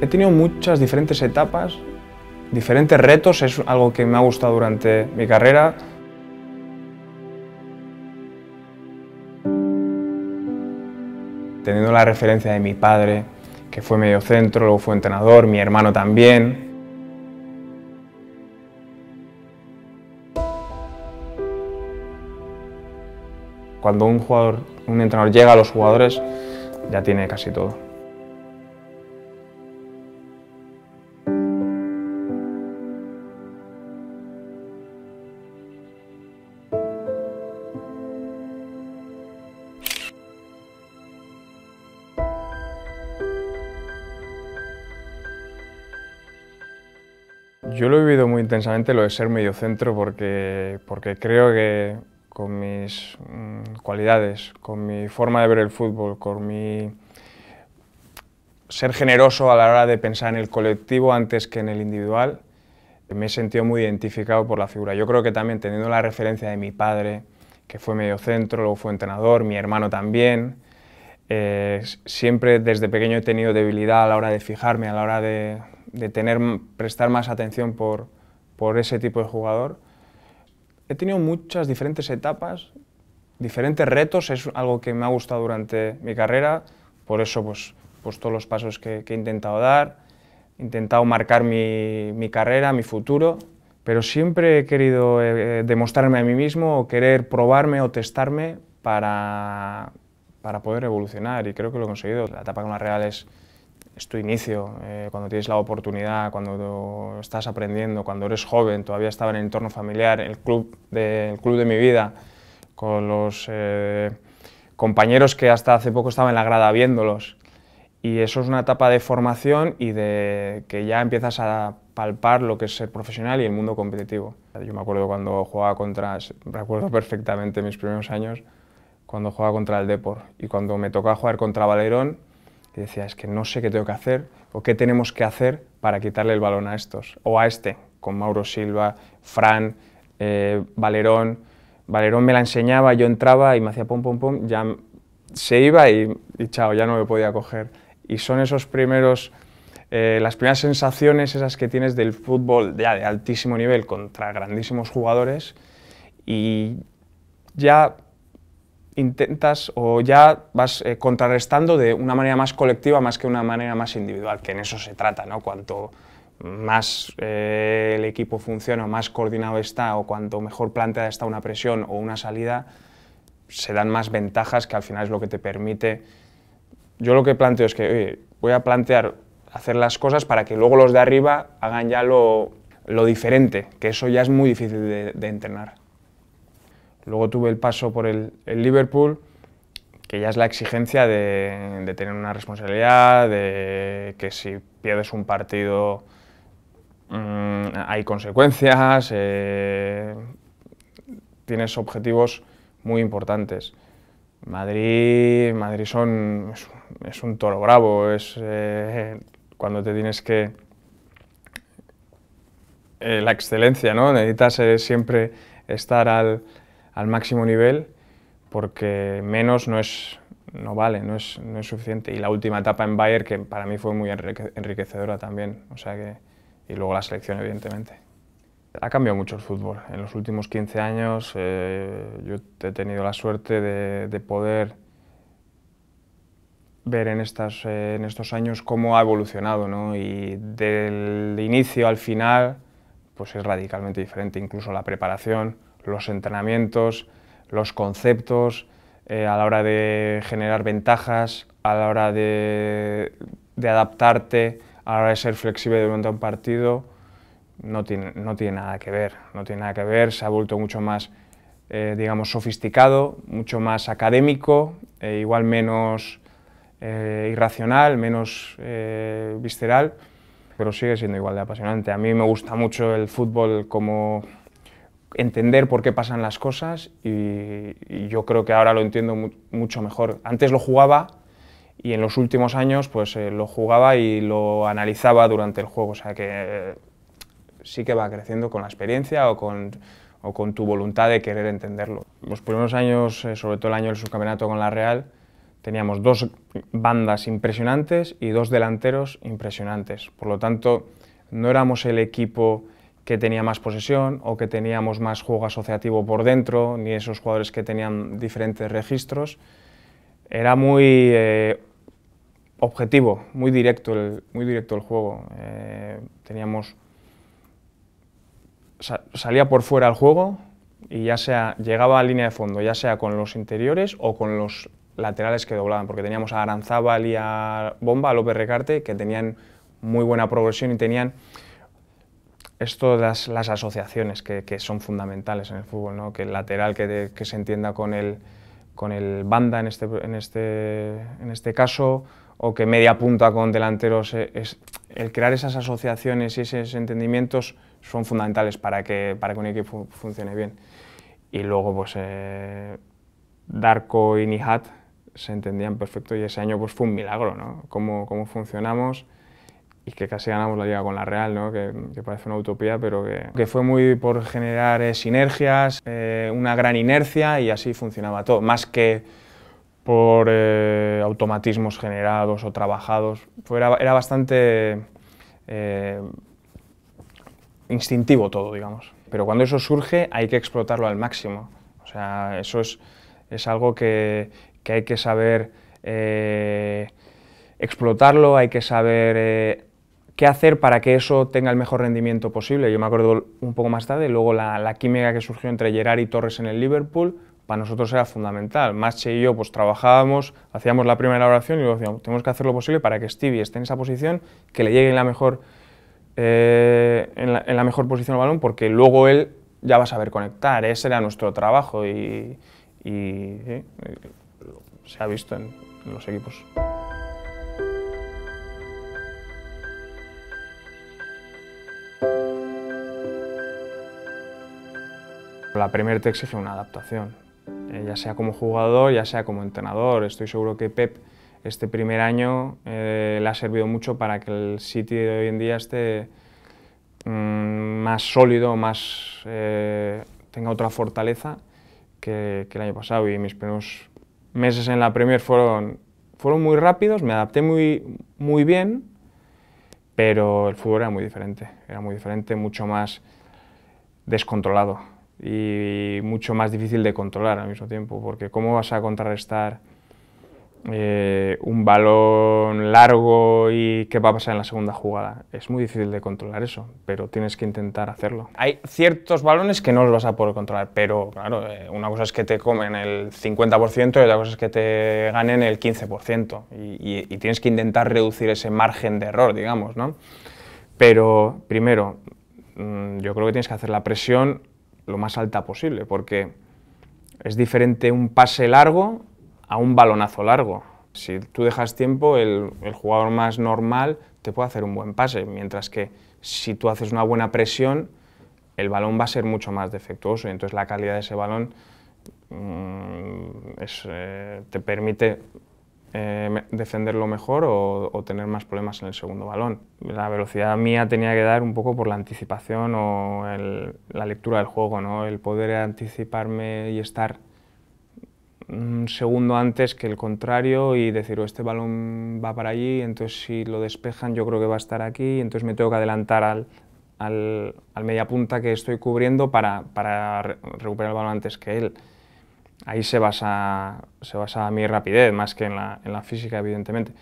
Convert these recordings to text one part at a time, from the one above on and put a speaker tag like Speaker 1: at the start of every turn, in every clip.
Speaker 1: He tenido muchas diferentes etapas, diferentes retos, es algo que me ha gustado durante mi carrera. Teniendo la referencia de mi padre, que fue mediocentro, luego fue entrenador, mi hermano también, cuando un jugador, un entrenador llega a los jugadores, ya tiene casi todo. intensamente lo de ser mediocentro porque, porque creo que con mis mm, cualidades, con mi forma de ver el fútbol, con mi ser generoso a la hora de pensar en el colectivo antes que en el individual, me he sentido muy identificado por la figura. Yo creo que también teniendo la referencia de mi padre, que fue mediocentro, luego fue entrenador, mi hermano también, eh, siempre desde pequeño he tenido debilidad a la hora de fijarme, a la hora de, de tener, prestar más atención por, por ese tipo de jugador. He tenido muchas diferentes etapas, diferentes retos, es algo que me ha gustado durante mi carrera, por eso pues, pues todos los pasos que, he intentado dar, he intentado marcar mi, mi carrera, mi futuro, pero siempre he querido eh, demostrarme a mí mismo querer probarme o testarme para, para poder evolucionar y creo que lo he conseguido. La etapa con Real es, es tu inicio, eh, cuando tienes la oportunidad, cuando estás aprendiendo, cuando eres joven, todavía estaba en el entorno familiar, el club de, club de mi vida, con los eh, compañeros que hasta hace poco estaba en la grada viéndolos. Y eso es una etapa de formación y de que ya empiezas a palpar lo que es ser profesional y el mundo competitivo. Yo me acuerdo cuando jugaba contra, recuerdo perfectamente mis primeros años, cuando jugaba contra el Depor y cuando me tocaba jugar contra Valerón, y decía, es que no sé qué tengo que hacer o qué tenemos que hacer para quitarle el balón a estos o a este, con Mauro Silva, Fran, eh, Valerón. Valerón me la enseñaba, yo entraba y me hacía pom, pom, pom, ya se iba y, chao, ya no me podía coger. Y son esos primeros, eh, las primeras sensaciones esas que tienes del fútbol ya de altísimo nivel contra grandísimos jugadores y ya intentas o ya vas eh, contrarrestando de una manera más colectiva más que una manera más individual, que en eso se trata, ¿no? Cuanto más eh, el equipo funciona, más coordinado está o cuanto mejor planteada está una presión o una salida, se dan más ventajas que al final es lo que te permite. Yo lo que planteo es que, voy a plantear hacer las cosas para que luego los de arriba hagan ya lo, diferente, que eso ya es muy difícil de entrenar. Luego tuve el paso por el, Liverpool, que ya es la exigencia de, tener una responsabilidad, de que si pierdes un partido mm, hay consecuencias, eh, tienes objetivos muy importantes. Madrid, Madrid son, es, un toro bravo, es eh, cuando te tienes que... Eh, la excelencia, ¿no? Necesitas siempre estar al, al máximo nivel porque menos no es no vale, no es, no es suficiente. Y la última etapa en Bayern que para mí fue muy enriquecedora también, o sea que, y luego la selección evidentemente. Ha cambiado mucho el fútbol. En los últimos 15 años eh, yo he tenido la suerte de, poder ver en, estas, eh, en estos años cómo ha evolucionado, ¿no? Y del inicio al final, pues es radicalmente diferente, incluso la preparación los entrenamientos, los conceptos, eh, a la hora de generar ventajas, a la hora de, adaptarte, a la hora de ser flexible durante un partido, no tiene, nada que ver, no tiene nada que ver, se ha vuelto mucho más, eh, digamos, sofisticado, mucho más académico, eh, igual menos irracional, menos visceral, pero sigue siendo igual de apasionante. A mí me gusta mucho el fútbol como entender por qué pasan las cosas y, yo creo que ahora lo entiendo mucho mejor. Antes lo jugaba y en los últimos años pues eh, lo jugaba y lo analizaba durante el juego, o sea que eh, sí que va creciendo con la experiencia o con, tu voluntad de querer entenderlo. Los primeros años, eh, sobre todo el año del subcampeonato con la Real, teníamos dos bandas impresionantes y dos delanteros impresionantes, por lo tanto no éramos el equipo que tenía más posesión o que teníamos más juego asociativo por dentro, ni esos jugadores que tenían diferentes registros. Era muy eh, objetivo, muy directo el, muy directo el juego. Eh, teníamos salía por fuera el juego y ya sea llegaba a línea de fondo, ya sea con los interiores o con los laterales que doblaban, porque teníamos a Aranzábal y a Bomba, a López Recarte, que tenían muy buena progresión y tenían esto todas las, asociaciones que, son fundamentales en el fútbol, ¿no? que el lateral que, se entienda con el, con el banda en este, este, este caso, o que media punta con delanteros, eh, el crear esas asociaciones y esos entendimientos son fundamentales para que, para que un equipo funcione bien. Y luego, pues, eh, Darko y Nihat se entendían perfecto y ese año pues, fue un milagro, ¿no? Cómo, cómo funcionamos y que casi ganamos la liga con la Real, ¿no? que, parece una utopía, pero que, que fue muy por generar eh, sinergias, eh, una gran inercia y así funcionaba todo, más que por eh, automatismos generados o trabajados, era, bastante instintivo todo, digamos. Pero cuando eso surge hay que explotarlo al máximo, o sea, eso es, es algo que, que hay que saber explotarlo, hay que saber qué hacer para que eso tenga el mejor rendimiento posible. Yo me acuerdo un poco más tarde, luego la, química que surgió entre Gerard y Torres en el Liverpool, para nosotros era fundamental. Mache y yo pues trabajábamos, hacíamos la primera oración y luego decíamos, tenemos que hacer lo posible para que Stevie esté en esa posición, que le llegue en la mejor, eh, en, la, mejor posición al balón, porque luego él ya va a saber conectar. Ese era nuestro trabajo y, eh, se ha visto en, en los equipos. La Premier te exige una adaptación, eh, ya sea como jugador, ya sea como entrenador. Estoy seguro que Pep este primer año eh, le ha servido mucho para que el City de hoy en día esté mm, más sólido, más, eh, tenga otra fortaleza que, que, el año pasado. Y mis primeros meses en la Premier fueron, fueron muy rápidos, me adapté muy, muy bien, pero el fútbol era muy diferente, era muy diferente, mucho más descontrolado y mucho más difícil de controlar al mismo tiempo, porque ¿cómo vas a contrarrestar eh, un balón largo y qué va a pasar en la segunda jugada? Es muy difícil de controlar eso, pero tienes que intentar hacerlo. Hay ciertos balones que no los vas a poder controlar, pero claro, eh, una cosa es que te comen el 50% y otra cosa es que te ganen el 15%, y, y tienes que intentar reducir ese margen de error, digamos, ¿no? Pero primero, mm, yo creo que tienes que hacer la presión lo más alta posible, porque es diferente un pase largo a un balonazo largo. Si tú dejas tiempo, el, jugador más normal te puede hacer un buen pase, mientras que si tú haces una buena presión, el balón va a ser mucho más defectuoso y entonces la calidad de ese balón mm, eh, te permite eh, defenderlo mejor o, tener más problemas en el segundo balón. La velocidad mía tenía que dar un poco por la anticipación o la lectura del juego, ¿no? el poder anticiparme y estar un segundo antes que el contrario y decir, oh, este balón va para allí, entonces si lo despejan yo creo que va a estar aquí, entonces me tengo que adelantar al, al, al mediapunta que estoy cubriendo para recuperar el balón antes que él ahí se basa, se basa mi rapidez, más que en la, física, evidentemente.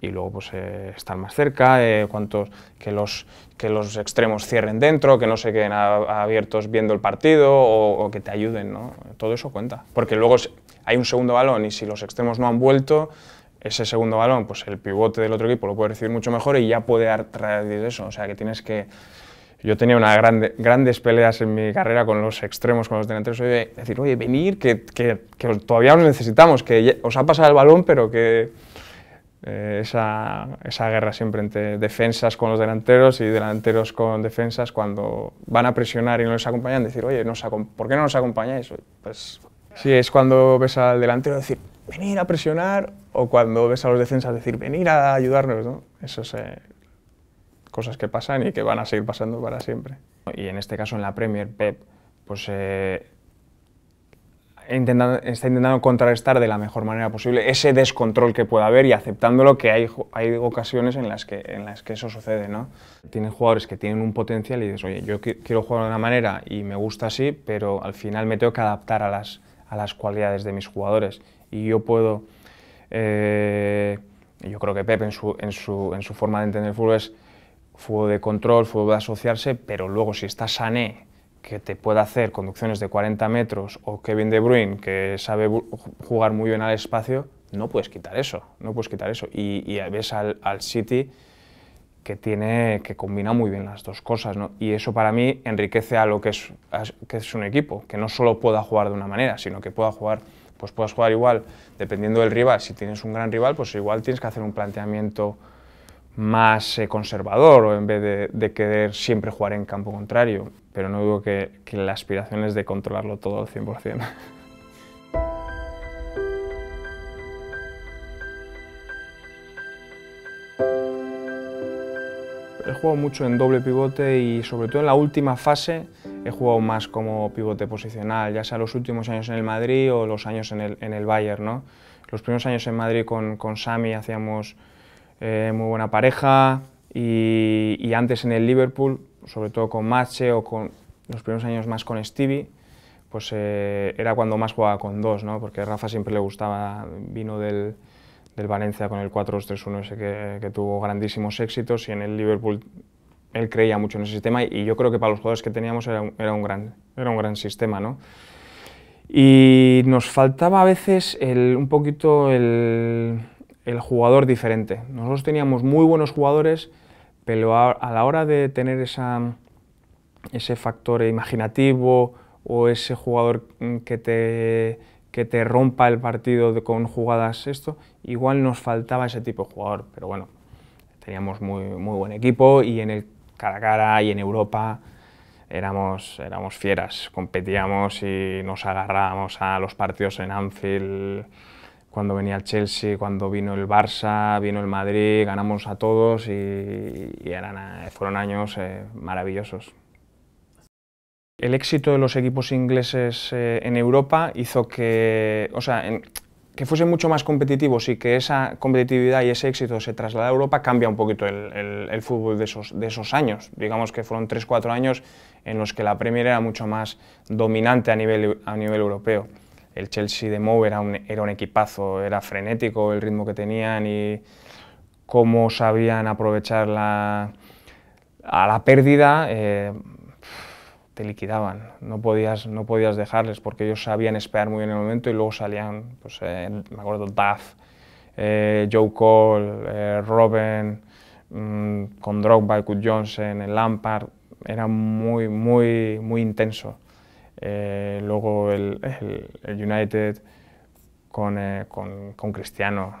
Speaker 1: Y luego pues eh, estar más cerca, eh, cuantos, que, los, que los extremos cierren dentro, que no se queden abiertos viendo el partido o, que te ayuden, ¿no? Todo eso cuenta. Porque luego hay un segundo balón y si los extremos no han vuelto, ese segundo balón, pues el pivote del otro equipo lo puede recibir mucho mejor y ya puede atraer eso. O sea que tienes que yo tenía unas grandes peleas en mi carrera con los extremos, con los delanteros, decir, oye, venir, que, que, todavía os necesitamos, que os ha pasado el balón, pero que eh, esa, esa, guerra siempre entre defensas con los delanteros y delanteros con defensas, cuando van a presionar y no les acompañan, decir, oye, ¿por qué no nos acompañáis? Pues sí, es cuando ves al delantero decir, venir a presionar, o cuando ves a los defensas decir, venir a ayudarnos, ¿no? Eso es cosas que pasan y que van a seguir pasando para siempre. Y en este caso en la Premier, Pep pues, eh, está intentando contrarrestar de la mejor manera posible ese descontrol que pueda haber y aceptándolo que hay, hay ocasiones en las que, en las que eso sucede. ¿no? Tienen jugadores que tienen un potencial y dices, oye, yo quiero jugar de una manera y me gusta así, pero al final me tengo que adaptar a las, a las cualidades de mis jugadores. Y yo puedo... Eh, yo creo que Pep en su, en su, en su forma de entender el fútbol es fuego de control, fuego de asociarse, pero luego si está Sané, que te puede hacer conducciones de 40 metros, o Kevin De Bruyne, que sabe jugar muy bien al espacio, no puedes quitar eso, no puedes quitar eso. Y, ves al, City que tiene que combina muy bien las dos cosas, Y eso para mí enriquece a lo que es, que es un equipo, que no solo pueda jugar de una manera, sino que pueda jugar pues puedas jugar igual, dependiendo del rival, si tienes un gran rival, pues igual tienes que hacer un planteamiento más eh, conservador o en vez de, querer siempre jugar en campo contrario. Pero no digo que, la aspiración es de controlarlo todo al 100%. He jugado mucho en doble pivote y sobre todo en la última fase he jugado más como pivote posicional, ya sea los últimos años en el Madrid o los años en el, Bayern. Los primeros años en Madrid con, con Sami hacíamos eh, muy buena pareja y, antes en el Liverpool, sobre todo con Mache o con los primeros años más con Stevie, pues eh, era cuando más jugaba con dos, ¿no? porque Rafa siempre le gustaba, vino del, del Valencia con el 4-2-3-1 ese que, tuvo grandísimos éxitos y en el Liverpool él creía mucho en ese sistema y yo creo que para los jugadores que teníamos era un, gran, era un gran sistema. Y nos faltaba a veces el, un poquito el, el jugador diferente. Nosotros teníamos muy buenos jugadores, pero a, la hora de tener esa, ese factor imaginativo o ese jugador mm, que te, que te rompa el partido con jugadas, esto, igual nos faltaba ese tipo de jugador. Pero bueno, teníamos muy, muy buen equipo y en el cara a cara y en Europa éramos, éramos fieras, competíamos y nos agarrábamos a los partidos en Anfield cuando venía el Chelsea, cuando vino el Barça, vino el Madrid, ganamos a todos y, eh, fueron años eh, maravillosos. El éxito de los equipos ingleses eh, en Europa hizo que, o sea, que fuesen mucho más competitivos y que esa competitividad y ese éxito se traslada a Europa, cambia un poquito el, fútbol de esos, años. Digamos que fueron 3-4 años en los que la Premier era mucho más dominante a nivel, a nivel europeo el Chelsea de Mou era un, era un equipazo, era frenético el ritmo que tenían y cómo sabían aprovechar la, a la pérdida, eh, te liquidaban. No podías, no podías dejarles porque ellos sabían esperar muy bien el momento y luego salían, pues, eh, me acuerdo, Duff, eh, Joe Cole, Robin, mm, con Drogba, Kut Johnson, el Lampard, era muy, muy, muy intenso. Eh, luego el, United eh, con, Cristiano,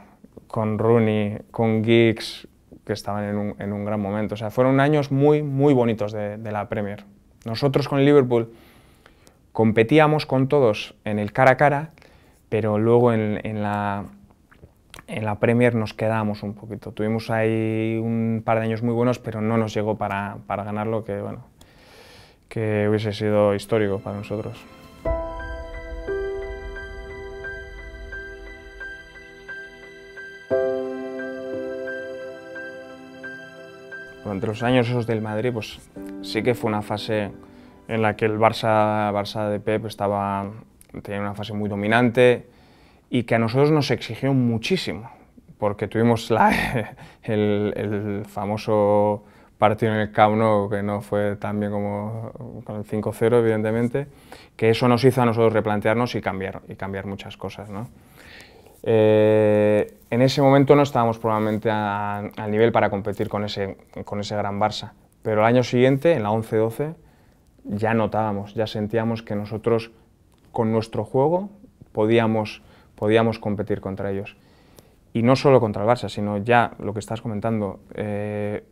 Speaker 1: con Rooney, con Giggs, que estaban en un, gran momento. O sea, fueron años muy, muy bonitos de, la Premier. Nosotros con el Liverpool competíamos con todos en el cara a cara, pero luego en, la, en la Premier nos quedamos un poquito. Tuvimos ahí un par de años muy buenos, pero no nos llegó para, para ganar que, bueno, que hubiese sido histórico para nosotros. Durante los años esos del Madrid, pues sí que fue una fase en la que el Barça, Barça de Pep estaba, tenía una fase muy dominante y que a nosotros nos exigió muchísimo, porque tuvimos la, el famoso partido en el Camp Nou que no fue tan bien como con el 5-0, evidentemente, que eso nos hizo a nosotros replantearnos y cambiar, y cambiar muchas cosas. ¿no? Eh, en ese momento no estábamos probablemente al nivel para competir con ese, con ese gran Barça, pero el año siguiente, en la 11-12, ya notábamos, ya sentíamos que nosotros con nuestro juego podíamos, podíamos competir contra ellos. Y no solo contra el Barça, sino ya lo que estás comentando, eh,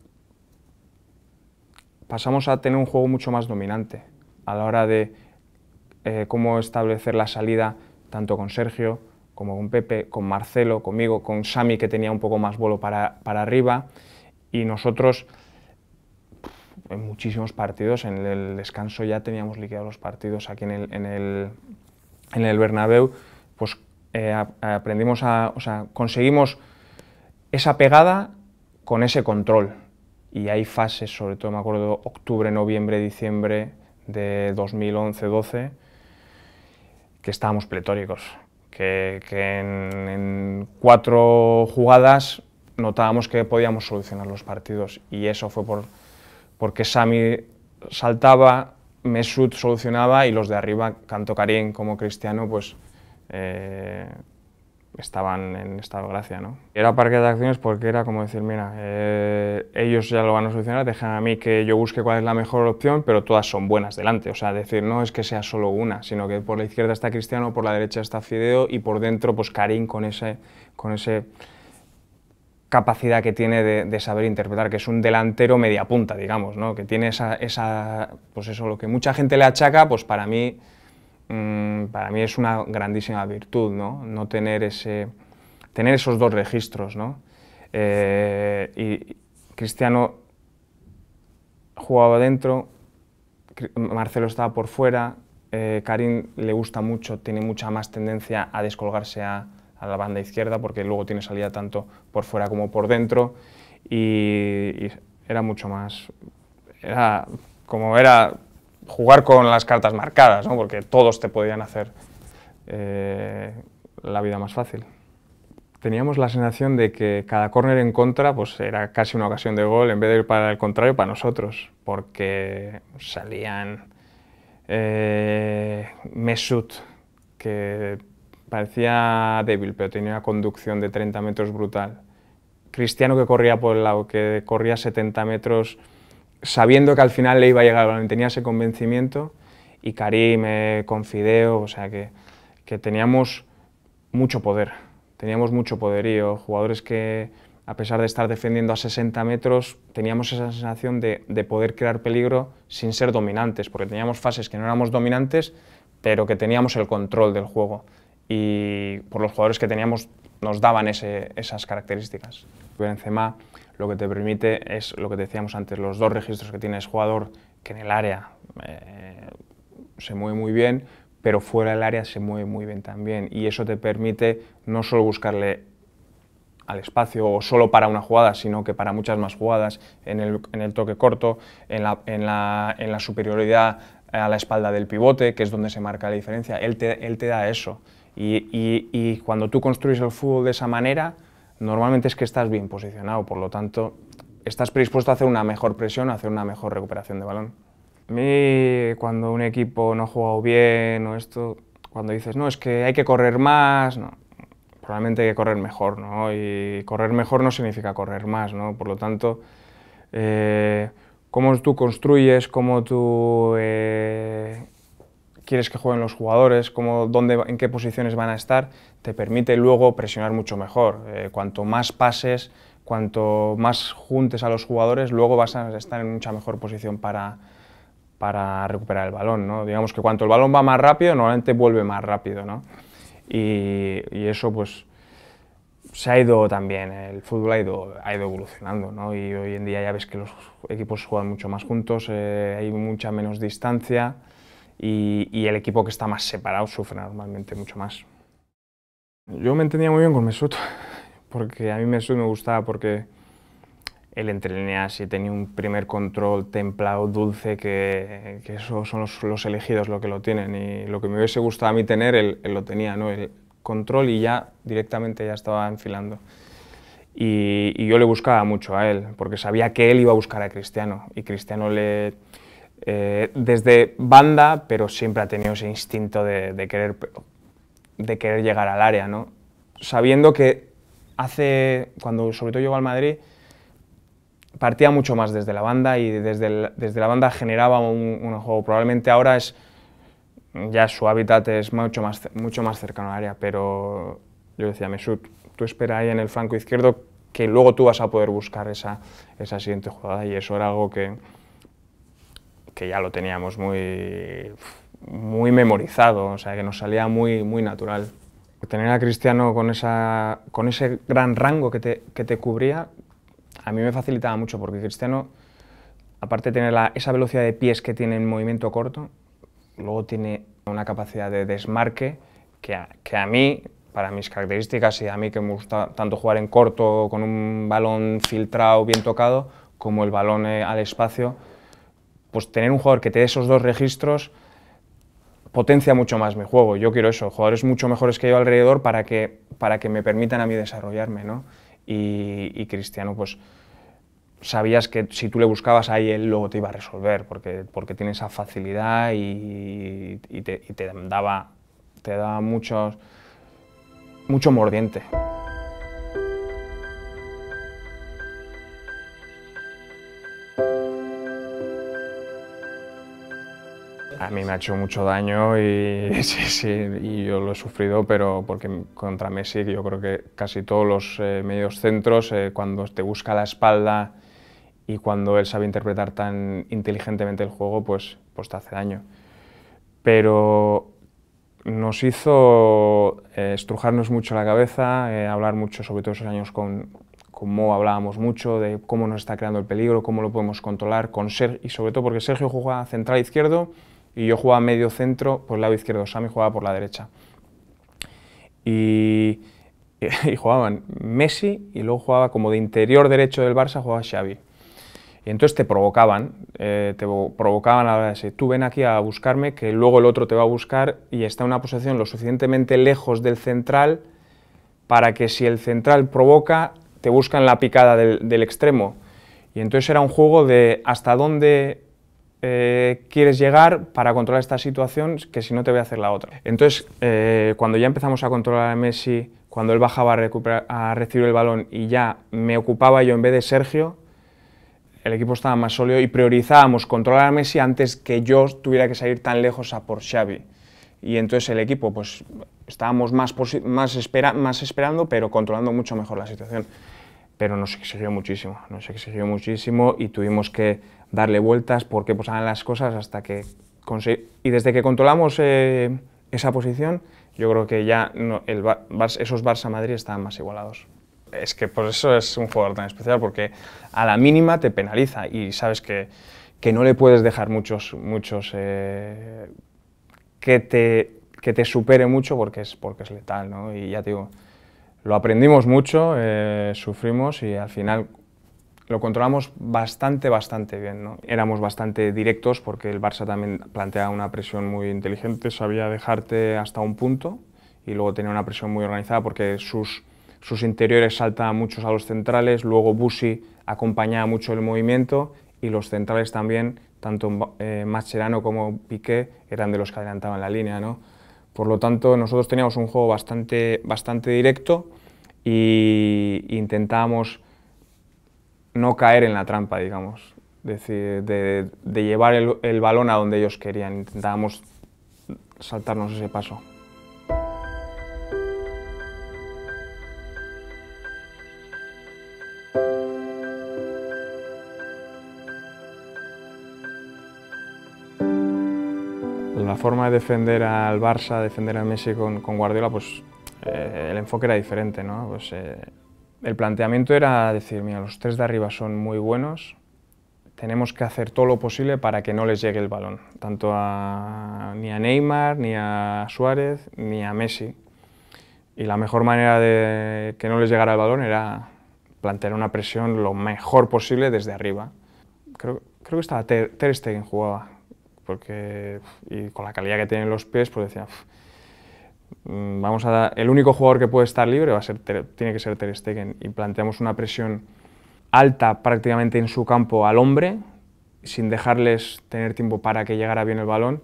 Speaker 1: pasamos a tener un juego mucho más dominante a la hora de eh, cómo establecer la salida tanto con Sergio como con Pepe, con Marcelo, conmigo, con Sami que tenía un poco más vuelo para, arriba y nosotros en muchísimos partidos, en el descanso ya teníamos liquidados los partidos aquí en el, en Bernabéu, pues eh, aprendimos a, o sea, conseguimos esa pegada con ese control, y hay fases, sobre todo me acuerdo octubre, noviembre, diciembre de 2011-12, que estábamos pletóricos, que, que en, cuatro jugadas notábamos que podíamos solucionar los partidos y eso fue por, porque Sami saltaba, Mesut solucionaba y los de arriba, tanto Karim como Cristiano, pues eh, estaban en estado de gracia. ¿no? Era parque de acciones porque era como decir, mira, eh, ellos ya lo van a solucionar, dejan a mí que yo busque cuál es la mejor opción, pero todas son buenas delante. O sea, decir, no es que sea solo una, sino que por la izquierda está Cristiano, por la derecha está Fideo y por dentro pues Karim con ese... Con ese capacidad que tiene de, saber interpretar, que es un delantero media punta, digamos, ¿no? que tiene esa, esa, pues eso, lo que mucha gente le achaca, pues para mí Mm, para mí es una grandísima virtud, ¿no? No tener, ese, tener esos dos registros, ¿no? Eh, y Cristiano jugaba dentro, Marcelo estaba por fuera, eh, Karim le gusta mucho, tiene mucha más tendencia a descolgarse a, la banda izquierda porque luego tiene salida tanto por fuera como por dentro y, era mucho más, era como era jugar con las cartas marcadas, porque todos te podían hacer eh, la vida más fácil. Teníamos la sensación de que cada córner en contra pues, era casi una ocasión de gol, en vez de ir para el contrario, para nosotros, porque salían eh, Mesut, que parecía débil, pero tenía una conducción de 30 metros brutal. Cristiano que corría por el lado, que corría 70 metros sabiendo que al final le iba a llegar tenía ese convencimiento y Karim, me Confideo, o sea que, teníamos mucho poder, teníamos mucho poderío, oh, jugadores que a pesar de estar defendiendo a 60 metros, teníamos esa sensación de, poder crear peligro sin ser dominantes, porque teníamos fases que no éramos dominantes, pero que teníamos el control del juego y por los jugadores que teníamos nos daban esas características. Benzema lo que te permite es lo que decíamos antes, los dos registros que tiene el jugador que en el área eh, se mueve muy bien, pero fuera del área se mueve muy bien también. Y eso te permite no solo buscarle al espacio o solo para una jugada, sino que para muchas más jugadas, en el, en el toque corto, en la, en, la, en la, superioridad eh, a la espalda del pivote, que es donde se marca la diferencia, él te, él te da eso. Y, y, y cuando tú construyes el fútbol de esa manera, normalmente es que estás bien posicionado, por lo tanto, estás predispuesto a hacer una mejor presión, a hacer una mejor recuperación de balón. A mí, cuando un equipo no ha jugado bien o esto, cuando dices, no, es que hay que correr más, no, probablemente hay que correr mejor, ¿no? Y correr mejor no significa correr más, ¿no? Por lo tanto, eh, cómo tú construyes, cómo tú eh, quieres que jueguen los jugadores, cómo, dónde, en qué posiciones van a estar, te permite luego presionar mucho mejor. Eh, cuanto más pases, cuanto más juntes a los jugadores, luego vas a estar en mucha mejor posición para, para recuperar el balón. ¿no? Digamos que cuanto el balón va más rápido, normalmente vuelve más rápido. ¿no? Y, eso pues se ha ido también, el fútbol ha ido, ha ido evolucionando. ¿no? Y hoy en día ya ves que los equipos juegan mucho más juntos, eh, hay mucha menos distancia y, el equipo que está más separado sufre normalmente mucho más. Yo me entendía muy bien con Mesut, porque a mí Mesut me gustaba porque él entrenaba así, tenía un primer control templado, dulce, que, que esos son los, elegidos lo que lo tienen y lo que me hubiese gustado a mí tener, él, lo tenía, ¿no? El control y ya directamente ya estaba enfilando. Y, y, yo le buscaba mucho a él, porque sabía que él iba a buscar a Cristiano y Cristiano le eh, desde banda, pero siempre ha tenido ese instinto de, querer, de querer llegar al área, ¿no? Sabiendo que hace, cuando sobre todo llegó al Madrid, partía mucho más desde la banda y desde, desde la banda generaba un, un, juego. Probablemente ahora es, ya su hábitat es mucho más, mucho más cercano al área, pero yo decía, Mesut, tú espera ahí en el flanco izquierdo que luego tú vas a poder buscar esa, esa siguiente jugada y eso era algo que, que ya lo teníamos muy, muy memorizado, o sea, que nos salía muy, muy natural. Tener a Cristiano con, ese gran rango que te, cubría, a mí me facilitaba mucho, porque Cristiano, aparte de tener esa velocidad de pies que tiene en movimiento corto, luego tiene una capacidad de desmarque que a mí, para mis características y a mí que me gusta tanto jugar en corto, con un balón filtrado, bien tocado, como el balón eh, al espacio, pues tener un jugador que te dé esos dos registros potencia mucho más mi juego. Yo quiero eso, jugadores mucho mejores que yo alrededor para que, para que me permitan a mí desarrollarme, ¿no? Y, Cristiano, pues sabías que si tú le buscabas ahí, él luego te iba a resolver, porque, porque tiene esa facilidad y, te, daba, te muchos, mucho mordiente. a mí me ha hecho mucho daño y, sí, y yo lo he sufrido, pero porque contra Messi yo creo que casi todos los eh, medios centros, eh, cuando te busca la espalda y cuando él sabe interpretar tan inteligentemente el juego, pues, pues te hace daño. Pero nos hizo eh, estrujarnos mucho la cabeza, hablar mucho, sobre todo esos años con, como hablábamos mucho de cómo nos está creando el peligro, cómo lo podemos controlar con ser y sobre todo porque Sergio juega central izquierdo y yo jugaba medio centro por el lado izquierdo, Sami jugaba por la derecha. Y, jugaban Messi y luego jugaba como de interior derecho del Barça, jugaba Xavi. Y entonces te provocaban, eh, te provocaban a la decir, tú ven aquí a buscarme, que luego el otro te va a buscar y está en una posición lo suficientemente lejos del central para que si el central provoca, te buscan la picada del, del extremo. Y entonces era un juego de hasta dónde eh, quieres llegar para controlar esta situación, que si no te voy a hacer la otra. Entonces, eh, cuando ya empezamos a controlar a Messi, cuando él bajaba a, recuperar, a recibir el balón y ya me ocupaba yo en vez de Sergio, el equipo estaba más sólido y priorizábamos controlar a Messi antes que yo tuviera que salir tan lejos a por Xavi. Y entonces el equipo, pues estábamos más, más esperando, pero controlando mucho mejor la situación. Pero nos exigió muchísimo, nos exigió muchísimo y tuvimos que darle vueltas porque hagan las cosas hasta que... Y desde que controlamos eh, esa posición, yo creo que ya no, el esos Barça-Madrid estaban más igualados. Es que por eso es un jugador tan especial, porque a la mínima te penaliza y sabes que, no le puedes dejar muchos, muchos eh, que, te, que te supere mucho porque es, porque es letal, ¿no? Y ya te digo, lo aprendimos mucho, eh, sufrimos y al final lo controlamos bastante, bastante bien. ¿no? Éramos bastante directos porque el Barça también planteaba una presión muy inteligente, sabía dejarte hasta un punto y luego tenía una presión muy organizada porque sus, sus interiores saltaban muchos a los centrales, luego Busi acompañaba mucho el movimiento y los centrales también, tanto eh, Mascherano como Piqué, eran de los que adelantaban la línea. ¿no? Por lo tanto, nosotros teníamos un juego bastante, bastante directo e intentábamos no caer en la trampa, digamos. de, llevar el, balón a donde ellos querían. Intentábamos saltarnos ese paso. la forma de defender al Barça, defender al Messi con, Guardiola, pues eh, el enfoque era diferente, ¿no? Pues, eh, el planteamiento era decir, mira, los tres de arriba son muy buenos, tenemos que hacer todo lo posible para que no les llegue el balón, tanto a, ni a Neymar, ni a Suárez, ni a Messi. Y la mejor manera de que no les llegara el balón era plantear una presión lo mejor posible desde arriba. Creo, que estaba Ter, Stegen jugaba, porque y con la calidad que tienen los pies, pues decía, Mm, vamos a el único jugador que puede estar libre va a ser, tiene que ser Ter Stegen y planteamos una presión alta prácticamente en su campo al hombre sin dejarles tener tiempo para que llegara bien el balón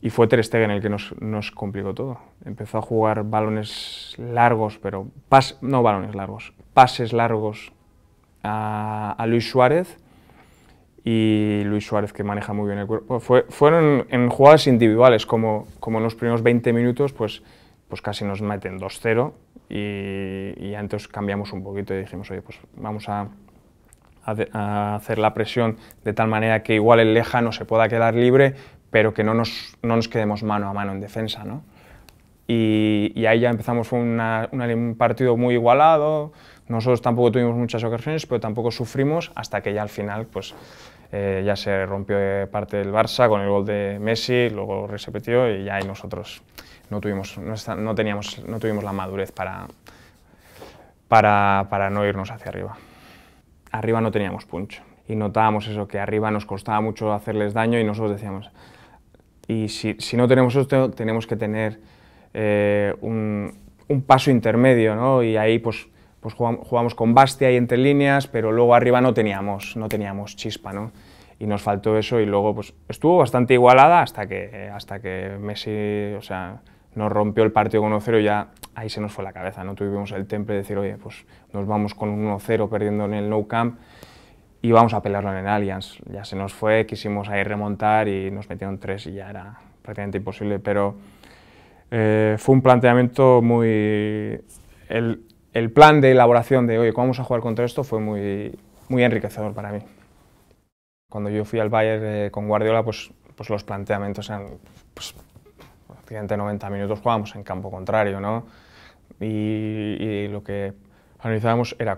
Speaker 1: y fue Ter Stegen el que nos, nos complicó todo. Empezó a jugar balones largos, pero no balones largos, pases largos a Luis Suárez y Luis Suárez que maneja muy bien el cuerpo. fueron en jugadas individuales, como, como en los primeros 20 minutos, pues, pues casi nos meten 2-0 y, entonces cambiamos un poquito y dijimos, oye, pues vamos a, hacer la presión de tal manera que igual el Leja no se pueda quedar libre, pero que no nos, no nos quedemos mano a mano en defensa. ¿no? Y, ahí ya empezamos, fue un partido muy igualado, nosotros tampoco tuvimos muchas ocasiones, pero tampoco sufrimos hasta que ya al final pues, eh, ya se rompió eh, parte del Barça con el gol de Messi, luego se y ya nosotros no tuvimos, no, teníamos, no tuvimos la madurez para, para, no irnos hacia arriba. Arriba no teníamos punch y notábamos eso, que arriba nos costaba mucho hacerles daño y nosotros decíamos, y si, si no tenemos eso tenemos que tener eh, un, paso intermedio, ¿no? Y ahí pues pues jugamos con Bastia y entre líneas, pero luego arriba no teníamos, no teníamos chispa, ¿no? Y nos faltó eso y luego pues estuvo bastante igualada hasta que, hasta que Messi, o sea, nos rompió el partido con 1-0 y ya ahí se nos fue la cabeza, ¿no? Tuvimos el temple de decir, oye, pues nos vamos con 1-0 perdiendo en el No Camp y vamos a pelearlo en el Allianz. Ya se nos fue, quisimos ahí remontar y nos metieron tres y ya era prácticamente imposible, pero eh, fue un planteamiento muy... El, el plan de elaboración de, oye, ¿cómo vamos a jugar contra esto? fue muy, muy enriquecedor para mí. Cuando yo fui al Bayern eh, con Guardiola, pues, pues los planteamientos eran, pues, prácticamente 90 minutos jugábamos en campo contrario, ¿no? Y, lo que analizábamos era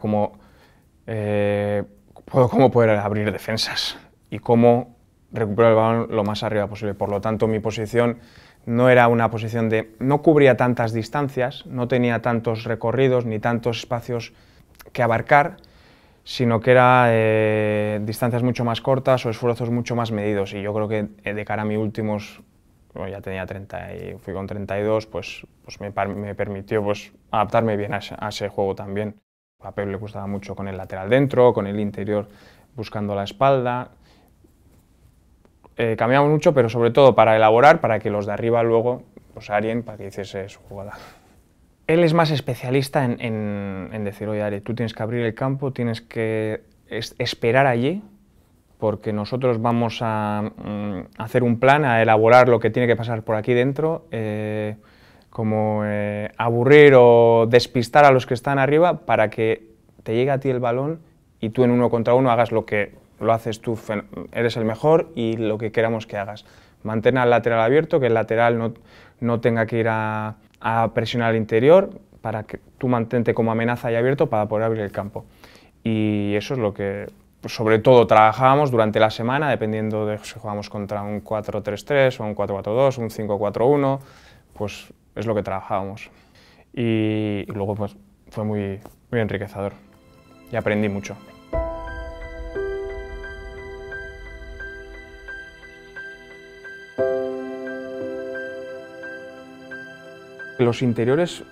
Speaker 1: eh, cómo, cómo poder abrir defensas y cómo recuperar el balón lo más arriba posible. Por lo tanto, mi posición no era una posición de... no cubría tantas distancias, no tenía tantos recorridos ni tantos espacios que abarcar, sino que era eh, distancias mucho más cortas o esfuerzos mucho más medidos. Y yo creo que eh, de cara a mis últimos, ya tenía 30 y fui con 32, pues, pues me, permitió pues, adaptarme bien a, ese juego también. A Pep le gustaba mucho con el lateral dentro, con el interior buscando la espalda, eh, cambiamos mucho, pero sobre todo para elaborar, para que los de arriba luego pues harían para que hiciese su jugada. Él es más especialista en, en, decir, oye, Ari, tú tienes que abrir el campo, tienes que esperar allí, porque nosotros vamos a mm, hacer un plan, a elaborar lo que tiene que pasar por aquí dentro, eh, como eh, aburrir o despistar a los que están arriba para que te llegue a ti el balón y tú en uno contra uno hagas lo que lo haces tú, eres el mejor y lo que queramos que hagas. Mantén al lateral abierto, que el lateral no, no tenga que ir a, a presionar al interior, para que tú mantente como amenaza y abierto para poder abrir el campo. Y eso es lo que pues, sobre todo trabajábamos durante la semana, dependiendo de si jugábamos contra un 4-3-3 o un 4-4-2, un 5-4-1, pues es lo que trabajábamos. Y, y luego pues fue muy, muy enriquecedor y aprendí mucho. Los interiores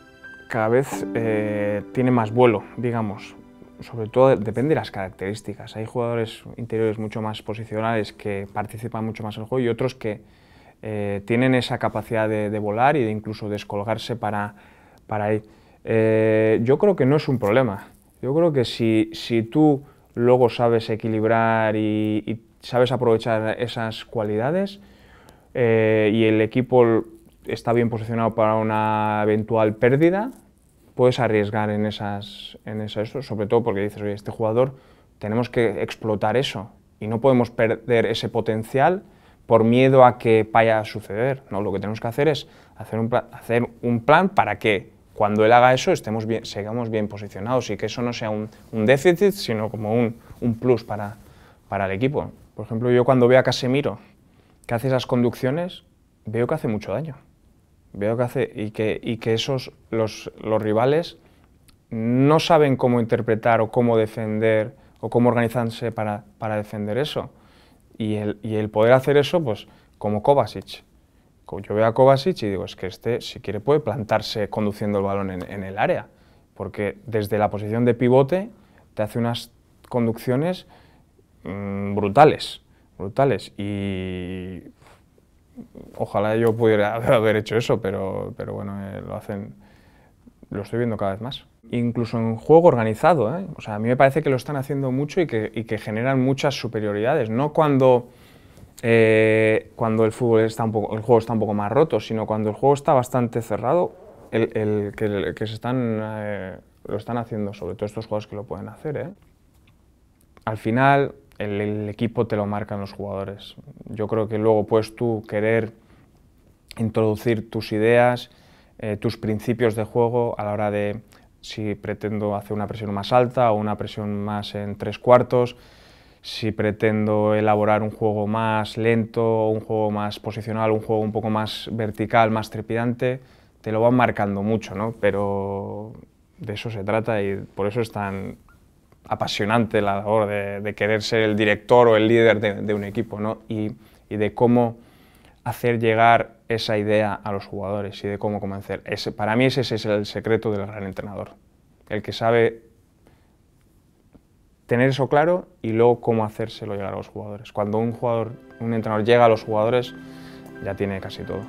Speaker 1: cada vez eh, tienen más vuelo, digamos. Sobre todo depende de las características. Hay jugadores interiores mucho más posicionales que participan mucho más en el juego y otros que eh, tienen esa capacidad de, volar y de incluso descolgarse para, para ir. Eh, yo creo que no es un problema. Yo creo que si, si tú luego sabes equilibrar y, y sabes aprovechar esas cualidades y el equipo está bien posicionado para una eventual pérdida, puedes arriesgar en esas, en eso, sobre todo porque dices, oye, este jugador tenemos que explotar eso y no podemos perder ese potencial por miedo a que vaya a suceder. ¿no? Lo que tenemos que hacer es hacer un, plan, hacer un plan para que cuando él haga eso estemos bien, sigamos bien posicionados y que eso no sea un, un déficit, sino como un, plus para, para el equipo. Por ejemplo, yo cuando veo a Casemiro que hace esas conducciones, veo que hace mucho daño. Veo que hace. y que, y que esos, los, rivales, no saben cómo interpretar o cómo defender o cómo organizarse para, para defender eso. Y el, y el, poder hacer eso, pues, como Kovacic. Yo veo a Kovacic y digo, es que este, si quiere, puede plantarse conduciendo el balón en, el área, porque desde la posición de pivote te hace unas conducciones mm, brutales, brutales. Y ojalá yo pudiera haber hecho eso, pero, pero bueno, eh, lo hacen, lo estoy viendo cada vez más. Incluso en juego organizado, ¿eh? o sea, a mí me parece que lo están haciendo mucho y que, generan muchas superioridades, no cuando, eh, cuando el, fútbol está un poco, el juego está un poco más roto, sino cuando el juego está bastante cerrado, el, que, se están, lo están haciendo, sobre todo estos juegos que lo pueden hacer. Al final, el, equipo te lo marcan los jugadores. Yo creo que luego puedes tú querer introducir tus ideas, eh, tus principios de juego a la hora de si pretendo hacer una presión más alta o una presión más en tres cuartos, si pretendo elaborar un juego más lento, un juego más posicional, un juego un poco más vertical, más trepidante, te lo van marcando mucho, ¿no? Pero de eso se trata y por eso están apasionante la labor de, querer ser el director o el líder de, un equipo ¿no? y, de cómo hacer llegar esa idea a los jugadores y de cómo convencer. Ese, para mí ese, es el secreto del gran entrenador, el que sabe tener eso claro y luego cómo hacérselo llegar a los jugadores. Cuando un jugador, un entrenador llega a los jugadores, ya tiene casi todo.